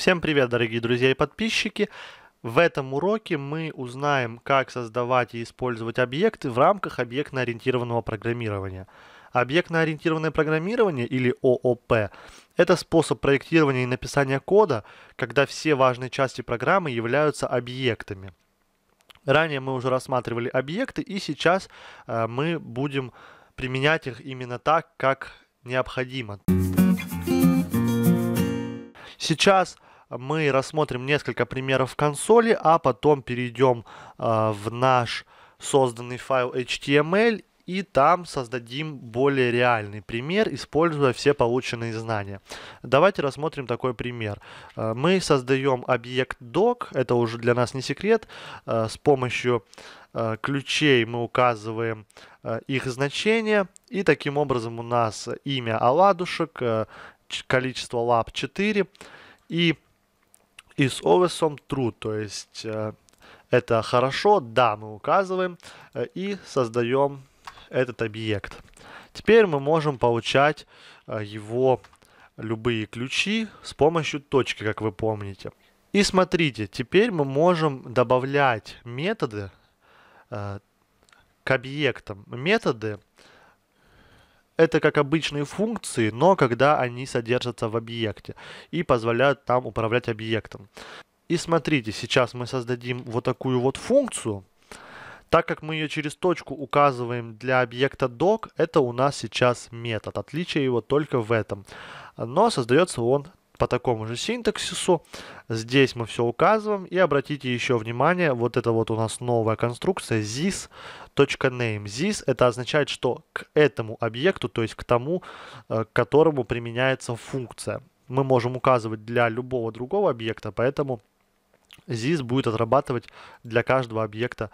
Всем привет, дорогие друзья и подписчики! В этом уроке мы узнаем, как создавать и использовать объекты в рамках объектно-ориентированного программирования. Объектно-ориентированное программирование или ООП – это способ проектирования и написания кода, когда все важные части программы являются объектами. Ранее мы уже рассматривали объекты, и сейчас э, мы будем применять их именно так, как необходимо. Сейчас мы рассмотрим несколько примеров консоли, а потом перейдем э, в наш созданный файл HTML и там создадим более реальный пример, используя все полученные знания. Давайте рассмотрим такой пример. А, мы создаем объект doc, это уже для нас не секрет, а, с помощью ключей мы указываем их значение, и таким образом у нас имя оладушек, количество лап 4, и is always some true, то есть э, это хорошо, да, мы указываем э, и создаем этот объект. Теперь мы можем получать э, его любые ключи с помощью точки, как вы помните. И смотрите, теперь мы можем добавлять методы к объектам. Методы это как обычные функции, но когда они содержатся в объекте и позволяют там управлять объектом. И смотрите, сейчас мы создадим вот такую вот функцию, так как мы ее через точку указываем для объекта doc, это у нас сейчас метод. Отличие его только в этом. Но создается он по такому же синтаксису. Здесь мы все указываем. И обратите еще внимание, вот это вот у нас новая конструкция this.name. This это означает, что к этому объекту, то есть к тому, э, к которому применяется функция. Мы можем указывать для любого другого объекта, поэтому this будет отрабатывать для каждого объекта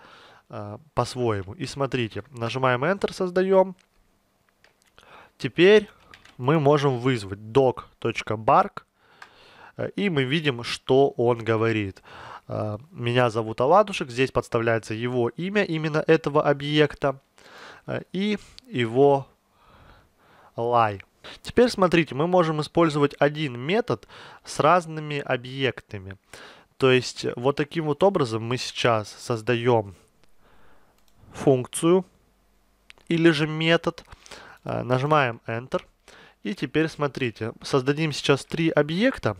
э, по-своему. И смотрите, нажимаем Enter, создаем. Теперь мы можем вызвать doc.bark и мы видим, что он говорит. А, Меня зовут Аладушек, здесь подставляется его имя именно этого объекта а, и его лай. Теперь смотрите, мы можем использовать один метод с разными объектами. То есть вот таким вот образом мы сейчас создаем функцию или же метод, а, нажимаем Enter. И теперь смотрите, создадим сейчас три объекта,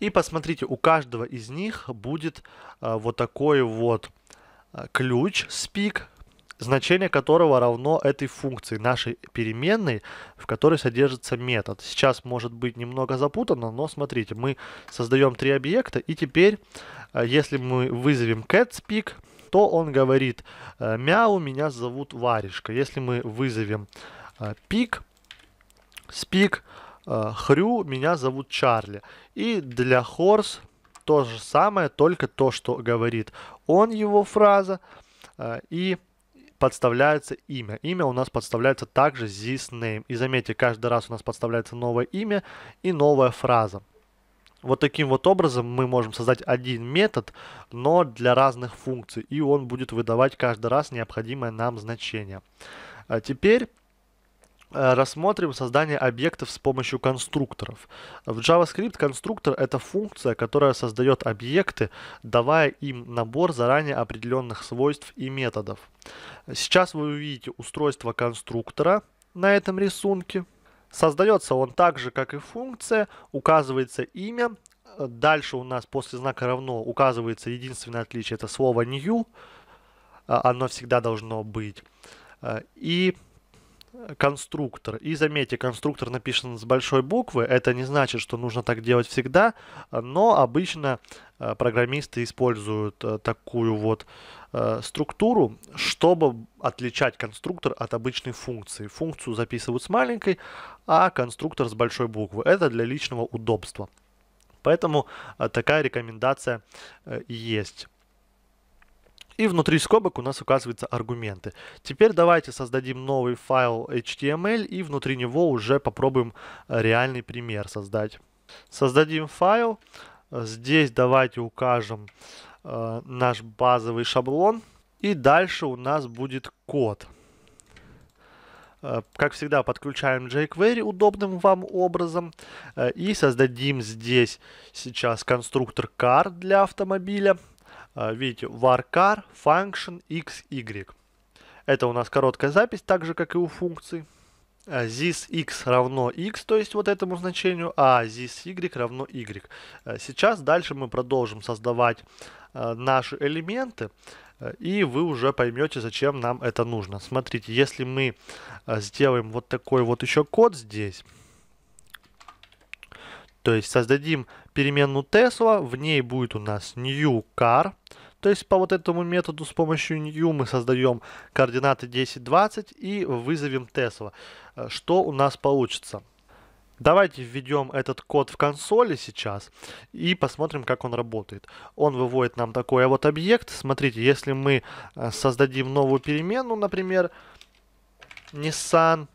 и посмотрите, у каждого из них будет э, вот такой вот э, ключ, спик, значение которого равно этой функции, нашей переменной, в которой содержится метод. Сейчас может быть немного запутано, но смотрите, мы создаем три объекта, и теперь, э, если мы вызовем catSpeak, то он говорит, мяу, меня зовут варежка. Если мы вызовем пик, speak, speak Э, Хрю, меня зовут Чарли. И для Хорс то же самое, только то, что говорит он, его фраза, э, и подставляется имя. Имя у нас подставляется также this name. И заметьте, каждый раз у нас подставляется новое имя и новая фраза. Вот таким вот образом мы можем создать один метод, но для разных функций. И он будет выдавать каждый раз необходимое нам значение. А теперь Э, рассмотрим создание объектов с помощью конструкторов. В JavaScript конструктор — это функция, которая создает объекты, давая им набор заранее определенных свойств и методов. Сейчас вы увидите устройство конструктора на этом рисунке. Создается он так же, как и функция, указывается имя, Дальше у нас после знака равно указывается единственное отличие, это слово new, э, оно всегда должно быть. Э, и конструктор. И заметьте, конструктор написан с большой буквы. Это не значит, что нужно так делать всегда, но обычно э, программисты используют э, такую вот э, структуру, чтобы отличать конструктор от обычной функции. Функцию записывают с маленькой, а конструктор с большой буквы. Это для личного удобства. Поэтому такая рекомендация есть. И внутри скобок у нас указываются аргументы. Теперь давайте создадим новый файл HTML и внутри него уже попробуем э, реальный пример создать. Создадим файл. Здесь давайте укажем э, наш базовый шаблон. И дальше у нас будет код. Э, как всегда, подключаем jQuery удобным вам образом. Э, и создадим здесь сейчас конструктор car для автомобиля. А, видите, varchar function xy. Это у нас короткая запись, так же, как и у функций. А, this x равно x, то есть вот этому значению, а this y равно y. А, сейчас дальше мы продолжим создавать наши элементы, и вы уже поймете, зачем нам это нужно. Смотрите, если мы сделаем вот такой вот еще код здесь, то есть создадим переменную Tesla, в ней будет у нас new car, то есть по вот этому методу с помощью new мы создаем координаты 10, 20 и вызовем Tesla. Э, что у нас получится? Давайте введем этот код в консоли сейчас и посмотрим, как он работает. Он выводит нам такой а вот объект. Смотрите, если мы э, создадим новую переменную, например, Nissan,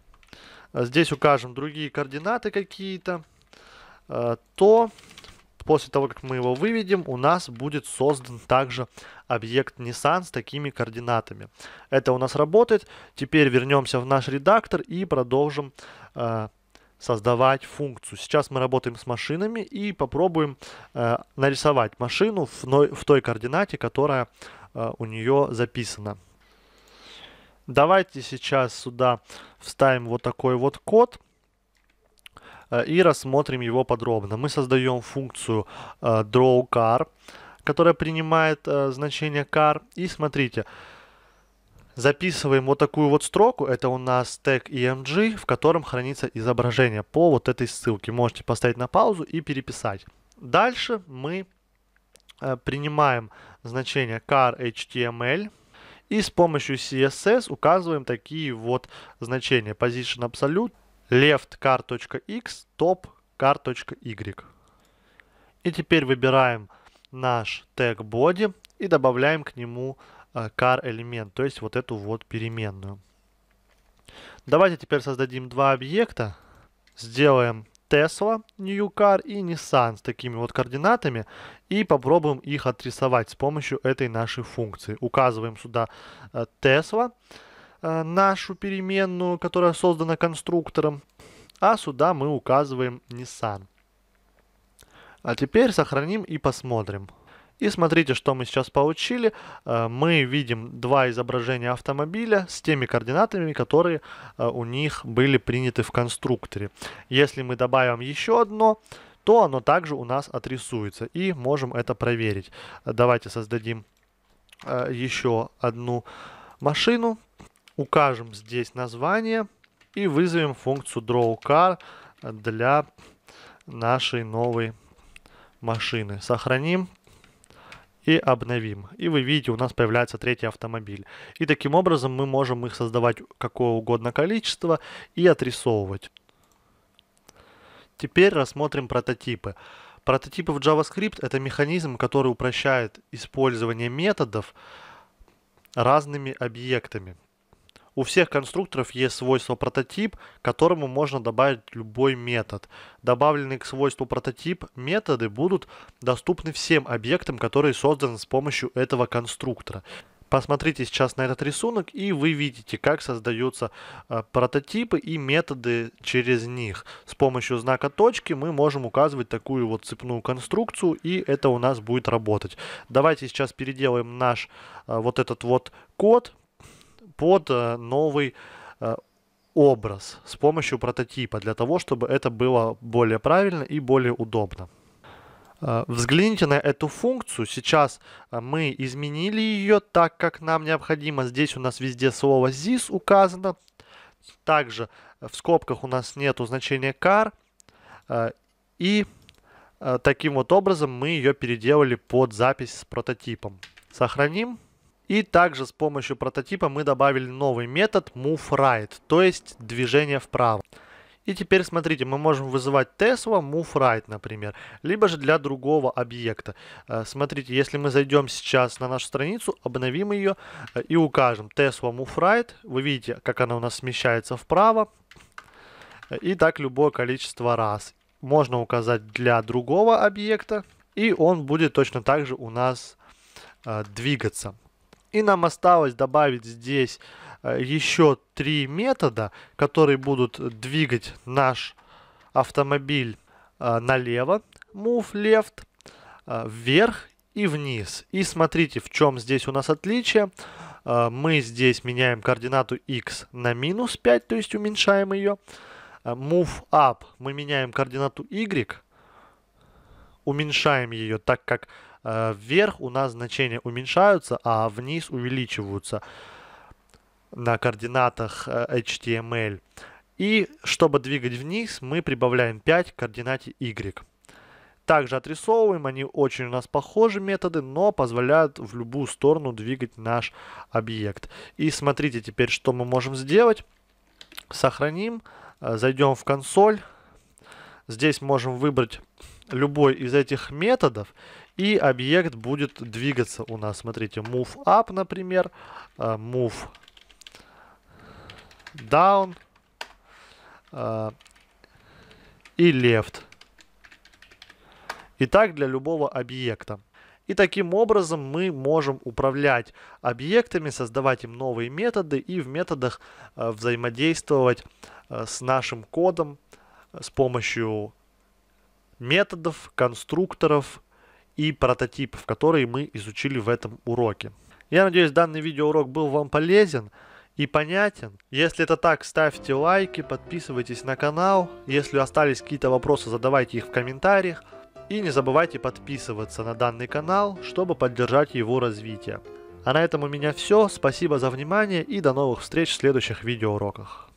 э, здесь укажем другие координаты какие-то, то После того, как мы его выведем, у нас будет создан также объект Nissan с такими координатами. Это у нас работает. Теперь вернемся в наш редактор и продолжим э, создавать функцию. Сейчас мы работаем с машинами и попробуем э, нарисовать машину в, в той координате, которая э, у нее записана. Давайте сейчас сюда вставим вот такой вот код. Э, и рассмотрим его подробно. Мы создаем функцию э, drawCar, которая принимает э, значение car. И смотрите, записываем вот такую вот строку. Это у нас тег img, в котором хранится изображение по вот этой ссылке. Можете поставить на паузу и переписать. Дальше мы принимаем значение car HTML и с помощью CSS указываем такие вот значения position absolute leftcar.x, topcar.y. И теперь выбираем наш тег body и добавляем к нему car э, элемент, то есть вот эту вот переменную. Давайте теперь создадим два объекта. Сделаем Tesla, New Car и Nissan с такими вот координатами и попробуем их отрисовать с помощью этой нашей функции. Указываем сюда э, Tesla. Tesla Э, нашу переменную, которая создана конструктором, а сюда мы указываем Nissan. А теперь сохраним и посмотрим. И смотрите, что мы сейчас получили. Э, мы видим два изображения автомобиля с теми координатами, которые э, у них были приняты в конструкторе. Если мы добавим еще одно, то оно также у нас отрисуется. И можем это проверить. Давайте создадим еще одну машину укажем здесь название и вызовем функцию drawCar для нашей новой машины. Сохраним и обновим. И вы видите, у нас появляется третий автомобиль. И таким образом мы можем их создавать какое угодно количество и отрисовывать. Теперь рассмотрим прототипы. Прототипы в JavaScript – это механизм, который упрощает использование методов разными объектами у всех конструкторов есть свойство прототип, к которому можно добавить любой метод. Добавленные к свойству прототип методы будут доступны всем объектам, которые созданы с помощью этого конструктора. Посмотрите сейчас на этот рисунок и вы видите, как создаются э, прототипы и методы через них. С помощью знака точки мы можем указывать такую вот цепную конструкцию и это у нас будет работать. Давайте сейчас переделаем наш э, вот этот вот код под э, новый э, образ с помощью прототипа для того, чтобы это было более правильно и более удобно. Э, взгляните на эту функцию. Сейчас мы изменили ее так, как нам необходимо. Здесь у нас везде слово this указано. Также в скобках у нас нет значения car. И таким вот образом мы ее переделали под запись с прототипом. Сохраним. И также с помощью прототипа мы добавили новый метод moveRight, то есть движение вправо. И теперь смотрите, мы можем вызывать Tesla moveRight, например, либо же для другого объекта. Э, смотрите, если мы зайдем сейчас на нашу страницу, обновим ее э, и укажем Tesla moveRight, вы видите, как она у нас смещается вправо, и так любое количество раз. Можно указать для другого объекта, и он будет точно так же у нас э, двигаться. И нам осталось добавить здесь э, еще три метода, которые будут двигать наш автомобиль э, налево, move left, э, вверх и вниз. И смотрите, в чем здесь у нас отличие. Мы здесь меняем координату x на минус 5, то есть уменьшаем ее. Move up мы меняем координату y, уменьшаем ее, так как Э, вверх у нас значения уменьшаются, а вниз увеличиваются на координатах э, HTML. И чтобы двигать вниз, мы прибавляем 5 к координате Y. Также отрисовываем, они очень у нас похожи методы, но позволяют в любую сторону двигать наш объект. И смотрите теперь, что мы можем сделать. Сохраним, э, зайдем в консоль. Здесь можем выбрать любой из этих методов и объект будет двигаться у нас. Смотрите, move up, например, э, move down э, и left. И так для любого объекта. И таким образом мы можем управлять объектами, создавать им новые методы и в методах э, взаимодействовать э, с нашим кодом э, с помощью методов, конструкторов и прототип, в который мы изучили в этом уроке. Я надеюсь, данный видеоурок был вам полезен и понятен. Если это так, ставьте лайки, подписывайтесь на канал. Если остались какие-то вопросы, задавайте их в комментариях. И не забывайте подписываться на данный канал, чтобы поддержать его развитие. А на этом у меня все. Спасибо за внимание и до новых встреч в следующих видеоуроках.